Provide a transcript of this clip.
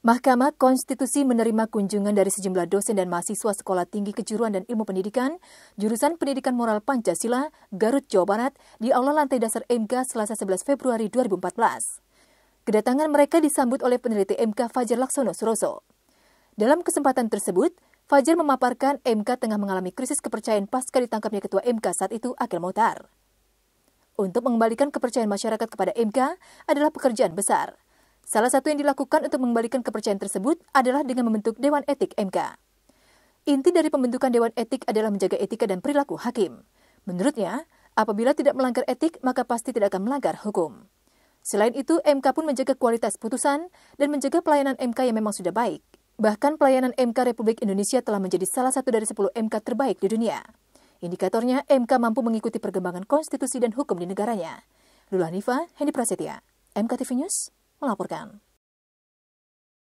Mahkamah Konstitusi menerima kunjungan dari sejumlah dosen dan mahasiswa Sekolah Tinggi Kejuruan dan Ilmu Pendidikan, jurusan Pendidikan Moral Pancasila, Garut, Jawa Barat, di aula lantai dasar MK Selasa 11 Februari 2014. Kedatangan mereka disambut oleh peneliti MK Fajar Laksono Suroso. Dalam kesempatan tersebut, Fajar memaparkan MK tengah mengalami krisis kepercayaan pasca ditangkapnya Ketua MK saat itu Akil Motar. Untuk mengembalikan kepercayaan masyarakat kepada MK adalah pekerjaan besar – Salah satu yang dilakukan untuk mengembalikan kepercayaan tersebut adalah dengan membentuk Dewan Etik MK. Inti dari pembentukan Dewan Etik adalah menjaga etika dan perilaku hakim. Menurutnya, apabila tidak melanggar etik, maka pasti tidak akan melanggar hukum. Selain itu, MK pun menjaga kualitas putusan dan menjaga pelayanan MK yang memang sudah baik. Bahkan pelayanan MK Republik Indonesia telah menjadi salah satu dari 10 MK terbaik di dunia. Indikatornya, MK mampu mengikuti perkembangan konstitusi dan hukum di negaranya. Lula Niva, Hendi Prasetya, MK TV News melaporkan.